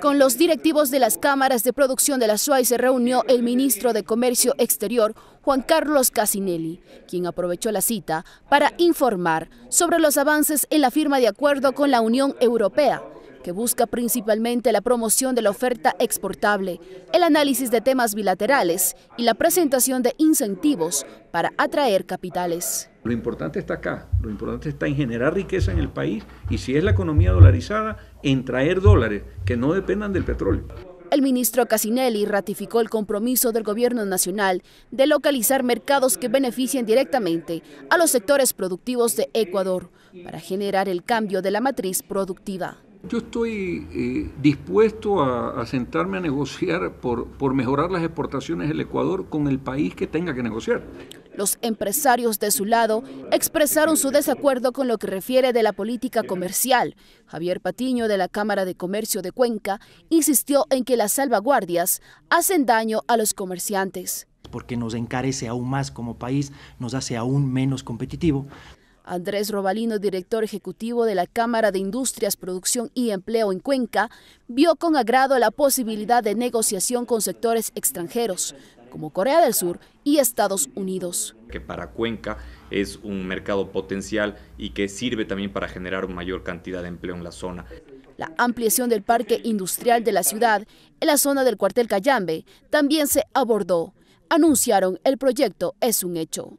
Con los directivos de las cámaras de producción de la SUAI se reunió el ministro de Comercio Exterior, Juan Carlos Casinelli, quien aprovechó la cita para informar sobre los avances en la firma de acuerdo con la Unión Europea que busca principalmente la promoción de la oferta exportable, el análisis de temas bilaterales y la presentación de incentivos para atraer capitales. Lo importante está acá, lo importante está en generar riqueza en el país y si es la economía dolarizada, en traer dólares que no dependan del petróleo. El ministro Casinelli ratificó el compromiso del gobierno nacional de localizar mercados que beneficien directamente a los sectores productivos de Ecuador para generar el cambio de la matriz productiva. Yo estoy eh, dispuesto a, sentarme a negociar por, por mejorar las exportaciones del Ecuador con el país que tenga que negociar. Los empresarios de su lado expresaron su desacuerdo con lo que refiere de la política comercial. Javier Patiño de la Cámara de Comercio de Cuenca insistió en que las salvaguardias hacen daño a los comerciantes porque nos encarece aún más como país, nos hace aún menos competitivo. Andrés Robalino, director ejecutivo de la Cámara de Industrias, Producción y Empleo en Cuenca, vio con agrado la posibilidad de negociación con sectores extranjeros, como Corea del Sur y Estados Unidos. Que para Cuenca es un mercado potencial y que sirve también para generar mayor cantidad de empleo en la zona. La ampliación del parque industrial de la ciudad en la zona del cuartel Cayambe también se abordó. Anunciaron el proyecto es un hecho.